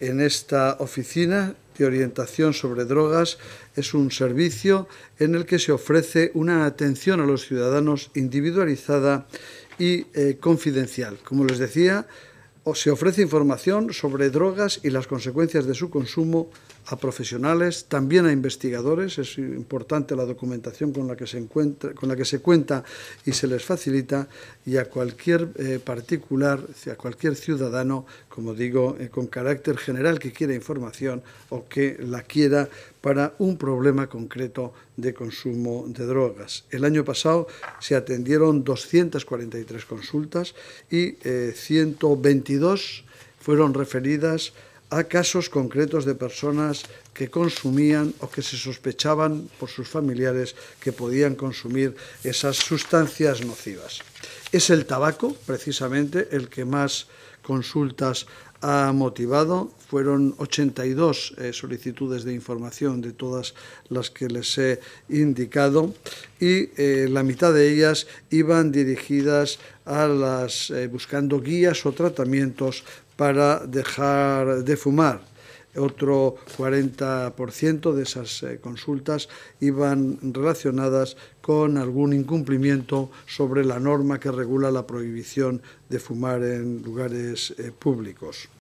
en esta oficina de orientación sobre drogas es un servicio en el que se ofrece una atención a los ciudadanos individualizada y eh, confidencial. Como les decía, se ofrece información sobre drogas y las consecuencias de su consumo a profesionales, también a investigadores, es importante la documentación con la que se, encuentra, con la que se cuenta y se les facilita, y a cualquier eh, particular, a cualquier ciudadano, como digo, eh, con carácter general que quiera información o que la quiera para un problema concreto de consumo de drogas. El año pasado se atendieron 243 consultas y 122 eh, fueron referidas a casos concretos de personas que consumían o que se sospechaban por sus familiares que podían consumir esas sustancias nocivas. Es el tabaco, precisamente, el que más consultas ha motivado. Fueron 82 eh, solicitudes de información de todas las que les he indicado y eh, la mitad de ellas iban dirigidas a las eh, buscando guías o tratamientos para dejar de fumar, otro 40% de esas eh, consultas iban relacionadas con algún incumplimiento sobre la norma que regula la prohibición de fumar en lugares eh, públicos.